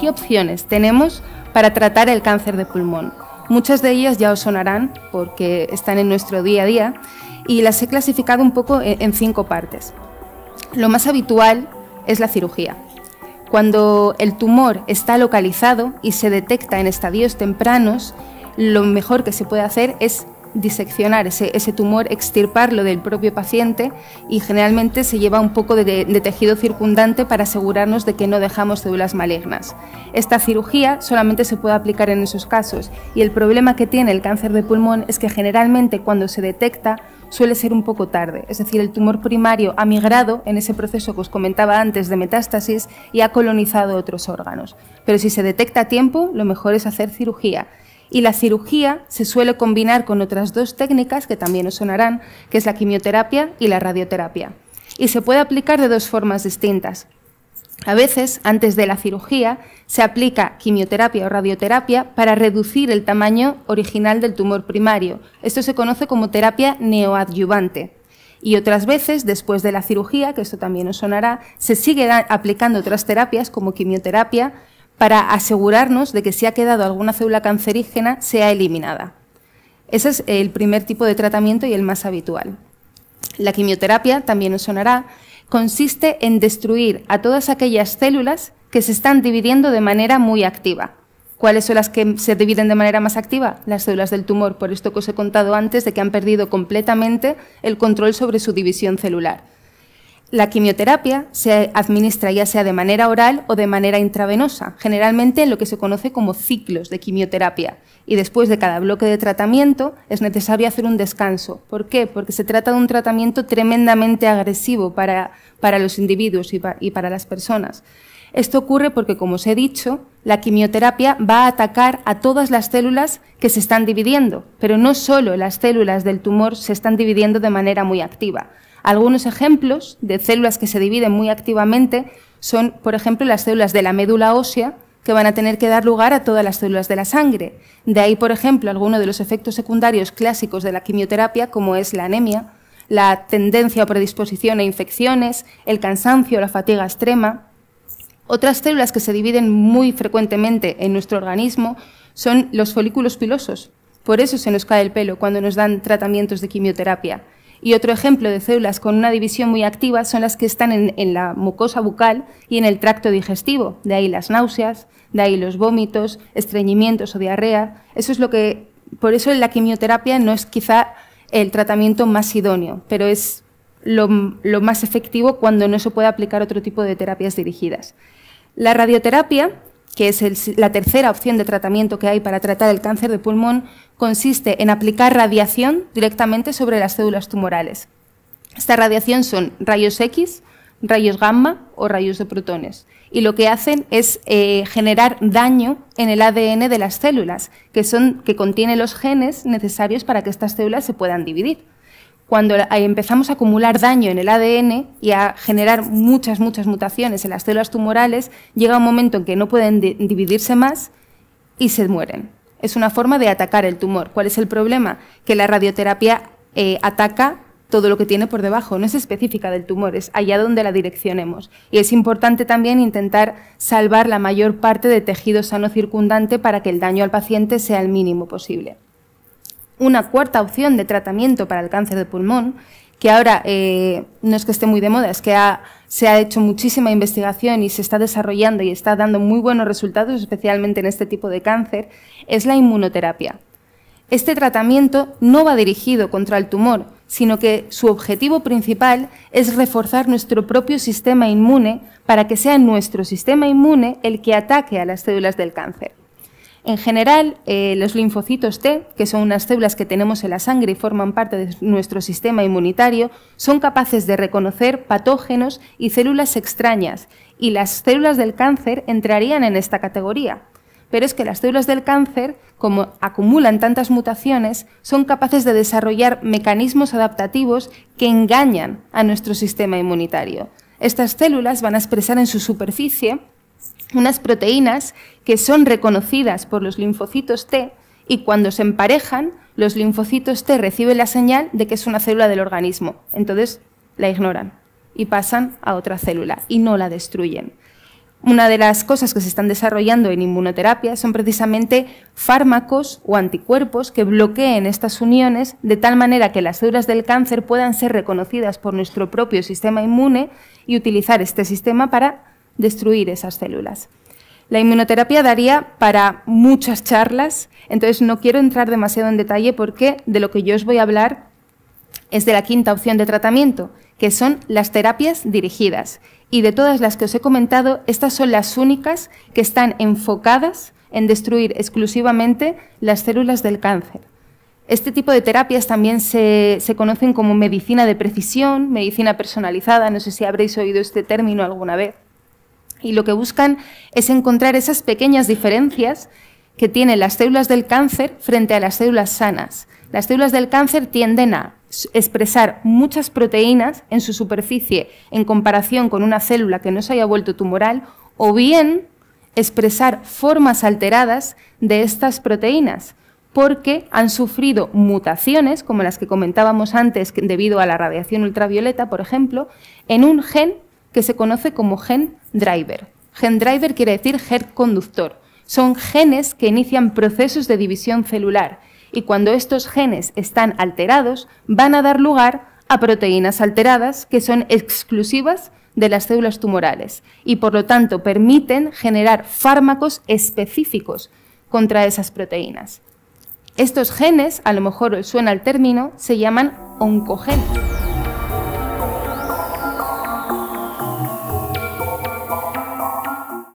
qué opciones tenemos para tratar el cáncer de pulmón. Muchas de ellas ya os sonarán porque están en nuestro día a día y las he clasificado un poco e, en cinco partes. Lo más habitual es la cirugía. Cuando el tumor está localizado y se detecta en estadios tempranos, lo mejor que se puede hacer es diseccionar ese, tumor, extirparlo del propio paciente y generalmente se lleva un poco de, de, tejido circundante para asegurarnos de que no dejamos células malignas. Esta cirugía solamente se puede aplicar en esos casos y el problema que tiene el cáncer de pulmón es que generalmente cuando se detecta suele ser un poco tarde, es decir, el tumor primario ha migrado en ese proceso que os comentaba antes de metástasis y ha colonizado otros órganos. Pero si se detecta a tiempo, lo mejor es hacer cirugía y la cirugía se suele combinar con otras dos técnicas que también os sonarán, que es la quimioterapia y la radioterapia. Y se puede aplicar de dos formas distintas. A veces, antes de la cirugía, se aplica quimioterapia o radioterapia para reducir el tamaño original del tumor primario. Esto se conoce como terapia neoadyuvante. Y otras veces, después de la cirugía, que esto también os sonará, se sigue aplicando otras terapias como quimioterapia para asegurarnos de que si ha quedado alguna célula cancerígena sea eliminada. Ese es el primer tipo de tratamiento y el más habitual. La quimioterapia, también os sonará, consiste en destruir a todas aquellas células que se están dividiendo de manera muy activa. ¿Cuáles son las que se dividen de manera más activa? Las células del tumor, por esto que os he contado antes de que han perdido completamente el control sobre su división celular. La quimioterapia se administra ya sea de manera oral o de manera intravenosa, generalmente en lo que se conoce como ciclos de quimioterapia. Y después de cada bloque de tratamiento es necesario hacer un descanso. ¿Por qué? Porque se trata de un tratamiento tremendamente agresivo para, los individuos y para, y para las personas. Esto ocurre porque, como os he dicho, la quimioterapia va a atacar a todas las células que se están dividiendo, pero no solo las células del tumor se están dividiendo de manera muy activa. Algunos ejemplos de células que se dividen muy activamente son, por ejemplo, las células de la médula ósea, que van a tener que dar lugar a todas las células de la sangre. De ahí, por ejemplo, algunos de los efectos secundarios clásicos de la quimioterapia, como es la anemia, la tendencia o predisposición a infecciones, el cansancio o la fatiga extrema. Otras células que se dividen muy frecuentemente en nuestro organismo son los folículos pilosos. Por eso se nos cae el pelo cuando nos dan tratamientos de quimioterapia. Y otro ejemplo de células con una división muy activa son las que están en, la mucosa bucal y en el tracto digestivo. De ahí las náuseas, de ahí los vómitos, estreñimientos o diarrea. Eso es lo que, por eso la quimioterapia no es quizá el tratamiento más idóneo, pero es lo más efectivo cuando no se puede aplicar otro tipo de terapias dirigidas. La radioterapia que es la tercera opción de tratamiento que hay para tratar el cáncer de pulmón, consiste en aplicar radiación directamente sobre las células tumorales. Esta radiación son rayos X, rayos gamma o rayos de protones. Y lo que hacen es eh, generar daño en el ADN de las células, que, son, que contiene los genes necesarios para que estas células se puedan dividir cuando empezamos a acumular daño en el ADN y a generar muchas, muchas mutaciones en las células tumorales, llega un momento en que no pueden dividirse más y se mueren. Es una forma de atacar el tumor. ¿Cuál es el problema? Que la radioterapia eh, ataca todo lo que tiene por debajo, no es específica del tumor, es allá donde la direccionemos. Y es importante también intentar salvar la mayor parte de tejido sano circundante para que el daño al paciente sea el mínimo posible una cuarta opción de tratamiento para el cáncer de pulmón, que ahora eh, no es que esté muy de moda, es que se ha hecho muchísima investigación y se está desarrollando y está dando muy buenos resultados, especialmente en este tipo de cáncer, es la inmunoterapia. Este tratamiento no va dirigido contra el tumor, sino que su objetivo principal es reforzar nuestro propio sistema inmune para que sea nuestro sistema inmune el que ataque a las células del cáncer. En general, eh, los linfocitos T, que son unas células que tenemos en la sangre y forman parte de nuestro sistema inmunitario, son capaces de reconocer patógenos y células extrañas, y las células del cáncer entrarían en esta categoría. Pero es que las células del cáncer, como acumulan tantas mutaciones, son capaces de desarrollar mecanismos adaptativos que engañan a nuestro sistema inmunitario. Estas células van a expresar en su superficie unas proteínas que son reconocidas por los linfocitos T y cuando se emparejan, los linfocitos T reciben la señal de que es una célula del organismo. Entonces la ignoran y pasan a otra célula y no la destruyen. Una de las cosas que se están desarrollando en inmunoterapia son precisamente fármacos o anticuerpos que bloqueen estas uniones de tal manera que las células del cáncer puedan ser reconocidas por nuestro propio sistema inmune y utilizar este sistema para destruir esas células. La inmunoterapia daría para muchas charlas, entonces no quiero entrar demasiado en detalle porque de lo que yo os voy a hablar es de la quinta opción de tratamiento, que son las terapias dirigidas. Y de todas las que os he comentado, estas son las únicas que están enfocadas en destruir exclusivamente las células del cáncer. Este tipo de terapias también se, conocen como medicina de precisión, medicina personalizada, no sé si habréis oído este término alguna vez y lo que buscan es encontrar esas pequeñas diferencias que tienen las células del cáncer frente a las células sanas. Las células del cáncer tienden a expresar muchas proteínas en su superficie en comparación con una célula que no se haya vuelto tumoral o bien expresar formas alteradas de estas proteínas porque han sufrido mutaciones, como las que comentábamos antes debido a la radiación ultravioleta, por ejemplo, en un gen que se conoce como gen driver. Gen driver quiere decir gen conductor. Son genes que inician procesos de división celular y cuando estos genes están alterados van a dar lugar a proteínas alteradas que son exclusivas de las células tumorales y por lo tanto permiten generar fármacos específicos contra esas proteínas. Estos genes, a lo mejor suena el término, se llaman oncogenes.